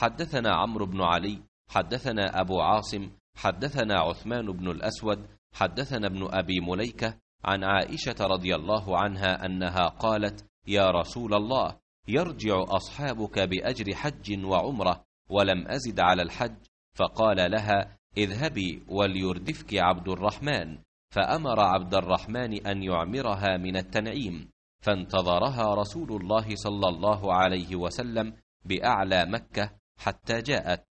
حدثنا عمرو بن علي حدثنا أبو عاصم حدثنا عثمان بن الأسود حدثنا ابن أبي مليكة عن عائشة رضي الله عنها أنها قالت يا رسول الله يرجع أصحابك بأجر حج وعمرة ولم أزد على الحج فقال لها اذهبي وليردفك عبد الرحمن فأمر عبد الرحمن أن يعمرها من التنعيم فانتظرها رسول الله صلى الله عليه وسلم بأعلى مكة حتى جاءت